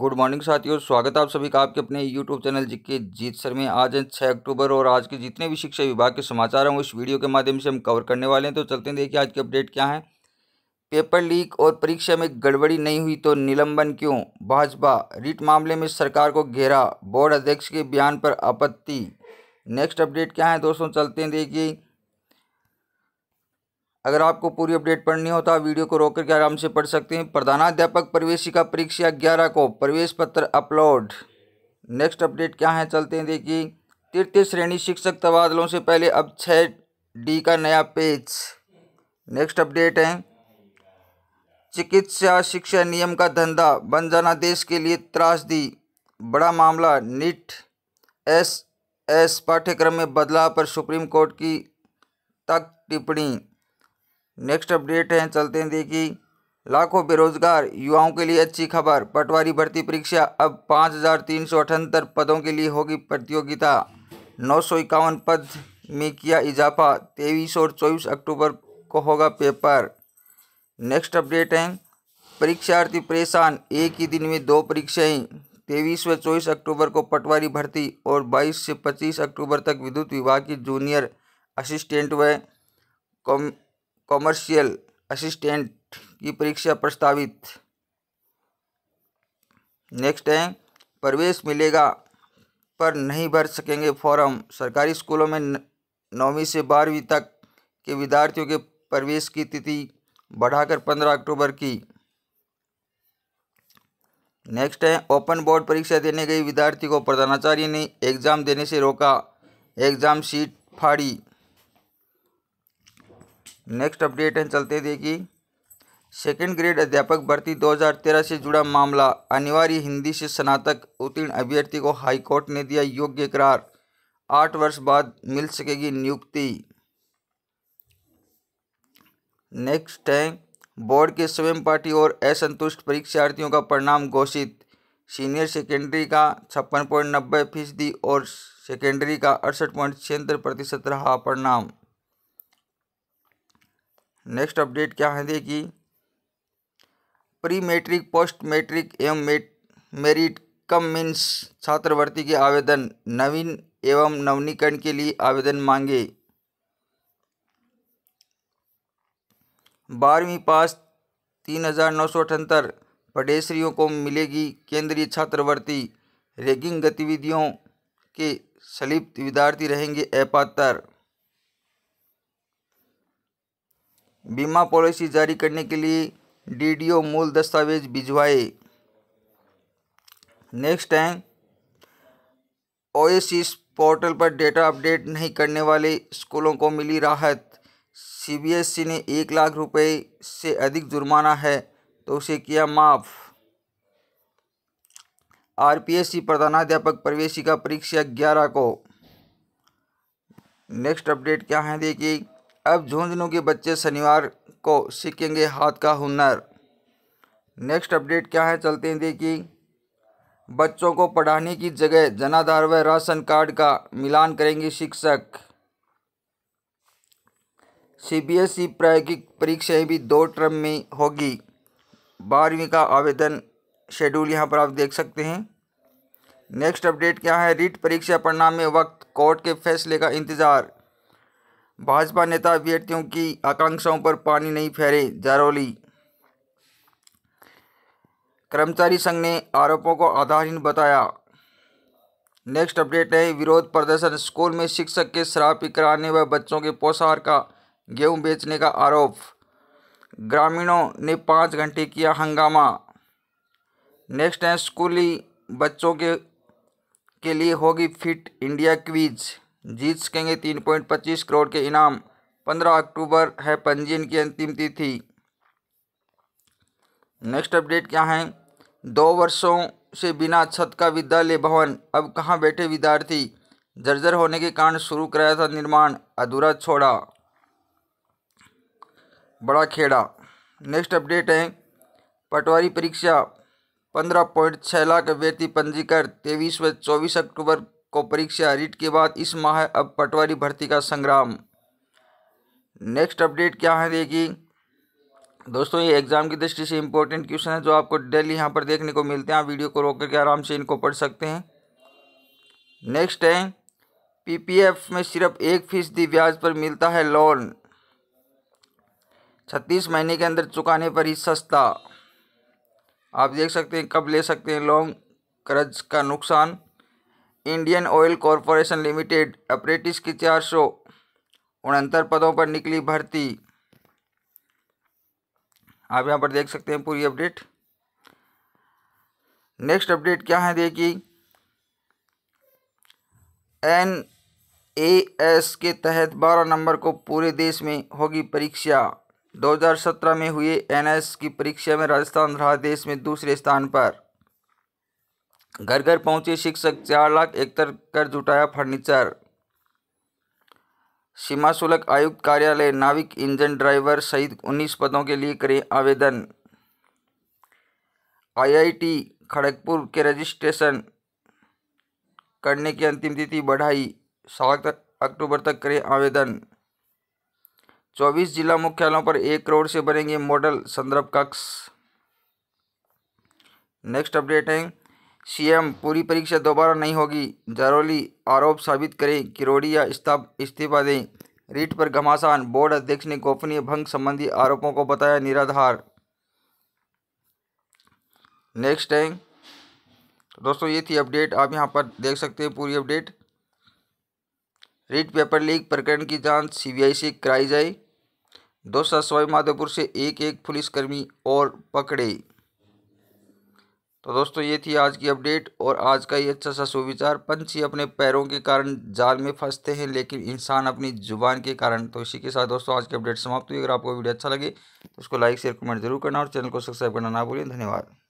good morning साथियों स्वागत है आप सभी का आपके अपने यूट्यूब चैनल जी के जीत सर में आज है छः अक्टूबर और आज के जितने भी शिक्षा विभाग के समाचार हैं उस वीडियो के माध्यम से हम कवर करने वाले हैं तो चलते हैं देखिए आज के अपडेट क्या है पेपर लीक और परीक्षा में गड़बड़ी नहीं हुई तो निलंबन क्यों भाजपा रिट मामले में सरकार को घेरा बोर्ड अध्यक्ष के बयान पर आपत्ति नेक्स्ट अपडेट क्या है दोस्तों चलते हैं देखिए अगर आपको पूरी अपडेट पढ़नी हो तो आप वीडियो को रोक करके आराम से पढ़ सकते हैं प्रधानाध्यापक प्रवेशिका परीक्षा ग्यारह को प्रवेश पत्र अपलोड नेक्स्ट अपडेट क्या है चलते हैं देखिए तृतीय श्रेणी शिक्षक तबादलों से पहले अब छः डी का नया पेज नेक्स्ट अपडेट है चिकित्सा शिक्षा नियम का धंधा बन जाना देश के लिए त्रासदी बड़ा मामला नीट एस एस पाठ्यक्रम में बदलाव पर सुप्रीम कोर्ट की तक टिप्पणी नेक्स्ट अपडेट है चलते हैं देखिए लाखों बेरोजगार युवाओं के लिए अच्छी खबर पटवारी भर्ती परीक्षा अब पाँच हज़ार तीन सौ अठहत्तर पदों के लिए होगी प्रतियोगिता नौ सौ इक्यावन पद में किया इजाफा तेईस और चौबीस अक्टूबर को होगा पेपर नेक्स्ट अपडेट है परीक्षार्थी परेशान एक ही दिन में दो परीक्षाएं तेईस व चौबीस अक्टूबर को पटवारी भर्ती और बाईस से पच्चीस अक्टूबर तक विद्युत विभाग की जूनियर असिस्टेंट व कम कॉमर्शियल असिस्टेंट की परीक्षा प्रस्तावित नेक्स्ट है प्रवेश मिलेगा पर नहीं भर सकेंगे फॉर्म सरकारी स्कूलों में नौवीं से बारहवीं तक के विद्यार्थियों के प्रवेश की तिथि बढ़ाकर पंद्रह अक्टूबर की नेक्स्ट है ओपन बोर्ड परीक्षा देने गई विद्यार्थी को प्रधानाचार्य ने एग्ज़ाम देने से रोका एग्ज़ाम सीट फाड़ी नेक्स्ट अपडेट है चलते देखिए सेकेंड ग्रेड अध्यापक भर्ती 2013 से जुड़ा मामला अनिवार्य हिंदी से स्नातक उत्तीर्ण अभ्यर्थी को हाईकोर्ट ने दिया योग्य करार आठ वर्ष बाद मिल सकेगी नियुक्ति नेक्स्ट है बोर्ड के स्वयं पार्टी और असंतुष्ट परीक्षार्थियों का परिणाम घोषित सीनियर सेकेंडरी का छप्पन पॉइंट नब्बे फीसदी और सेकेंडरी का अड़सठ पॉइंट छिहत्तर प्रतिशत रहा परिणाम नेक्स्ट अपडेट क्या है देखिए प्री मेट्रिक पोस्ट मेट्रिक एवं मेरिट कम मीन्स छात्रवृत्ति के आवेदन नवीन एवं नवनीकरण के लिए आवेदन मांगे बारहवीं पास तीन हजार नौ सौ अठहत्तर पडेसरियों को मिलेगी केंद्रीय छात्रवृत्ति रैगिंग गतिविधियों के सलिप्त विद्यार्थी रहेंगे अपात्र बीमा पॉलिसी जारी करने के लिए डीडीओ मूल दस्तावेज भिजवाए नेक्स्ट है ओएसिस पोर्टल पर डेटा अपडेट नहीं करने वाले स्कूलों को मिली राहत सीबीएसई ने एक लाख रुपए से अधिक जुर्माना है तो उसे किया माफ आरपीएससी प्रधानाध्यापक प्रवेशिका परीक्षा ग्यारह को नेक्स्ट अपडेट क्या है देखिए अब झुंझुनू के बच्चे शनिवार को सीखेंगे हाथ का हुनर नेक्स्ट अपडेट क्या है चलते हैं देखिए बच्चों को पढ़ाने की जगह जनाधार व राशन कार्ड का मिलान करेंगे शिक्षक सीबीएसई प्रायोगिक परीक्षाएं भी दो टर्म में होगी बारहवीं का आवेदन शेड्यूल यहां पर आप देख सकते हैं नेक्स्ट अपडेट क्या है रीट परीक्षा परिणाम में वक्त कोर्ट के फैसले का इंतजार भाजपा नेता अभ्यर्थियों की आकांक्षाओं पर पानी नहीं फेरे जारौली कर्मचारी संघ ने आरोपों को आधारहीन बताया नेक्स्ट अपडेट है विरोध प्रदर्शन स्कूल में शिक्षक के शराब पिकराने व बच्चों के पोषाहार का गेहूं बेचने का आरोप ग्रामीणों ने पाँच घंटे किया हंगामा नेक्स्ट है स्कूली बच्चों के के लिए होगी फिट इंडिया क्वीज जीत सकेंगे तीन पॉइंट पच्चीस करोड़ के इनाम पंद्रह अक्टूबर है पंजीयन की अंतिम तिथि नेक्स्ट अपडेट क्या है दो वर्षों से बिना छत का विद्यालय भवन अब कहाँ बैठे विद्यार्थी जर्जर होने के कारण शुरू कराया था निर्माण अधूरा छोड़ा बड़ा खेड़ा नेक्स्ट अपडेट है पटवारी परीक्षा पंद्रह पॉइंट छः लाख अभ्यर्थी पंजीकृत तेईस व चौबीस अक्टूबर को परीक्षा रिट के बाद इस माह अब पटवारी भर्ती का संग्राम नेक्स्ट अपडेट क्या है देखिए दोस्तों ये एग्जाम की दृष्टि से इंपॉर्टेंट क्वेश्चन है जो आपको डेली यहाँ पर देखने को मिलते हैं आप वीडियो को रोक करके आराम से इनको पढ़ सकते हैं नेक्स्ट है पीपीएफ में सिर्फ एक फीसदी ब्याज पर मिलता है लोन छत्तीस महीने के अंदर चुकाने पर ही सस्ता आप देख सकते हैं कब ले सकते हैं लोन कर्ज का नुकसान Indian Oil Corporation Limited apprentice की चार सौ उनहत्तर पदों पर निकली भर्ती आप यहाँ पर देख सकते हैं पूरी अपडेट नेक्स्ट अपडेट क्या है देखिए एन ए एस के तहत बारह नंबर को पूरे देश में होगी परीक्षा 2017 में हुए एन एस की परीक्षा में राजस्थान रहा देश में दूसरे स्थान पर घर घर पहुंचे शिक्षक चार लाख एकतर कर जुटाया फर्नीचर सीमा शुल्क आयुक्त कार्यालय नाविक इंजन ड्राइवर सहित उन्नीस पदों के लिए करें आवेदन आईआईटी खड़गपुर के रजिस्ट्रेशन करने की अंतिम तिथि बढ़ाई सात अक्टूबर तक करें आवेदन चौबीस जिला मुख्यालयों पर एक करोड़ से बनेंगे मॉडल संदर्भ कक्ष नेक्स्ट अपडेट है सीएम पूरी परीक्षा दोबारा नहीं होगी जरोली आरोप साबित करें किरोड़िया इस्तीफा दें रीट पर घमासान बोर्ड अध्यक्ष ने गोपनीय भंग संबंधी आरोपों को बताया निराधार नेक्स्ट टाइम दोस्तों ये थी अपडेट आप यहाँ पर देख सकते हैं पूरी अपडेट रीट पेपर लीक प्रकरण की जांच सीबीआई से कराई जाए दोस्तों सवाई माधोपुर से एक एक पुलिसकर्मी और पकड़े तो दोस्तों ये थी आज की अपडेट और आज का ये अच्छा सा सुविचार पंछी अपने पैरों के कारण जाल में फंसते हैं लेकिन इंसान अपनी जुबान के कारण तो इसी के साथ दोस्तों आज की अपडेट समाप्त हुई अगर आपको वीडियो अच्छा लगे तो उसको लाइक शेयर कमेंट जरूर करना और चैनल को सब्सक्राइब करना ना भूलें धन्यवाद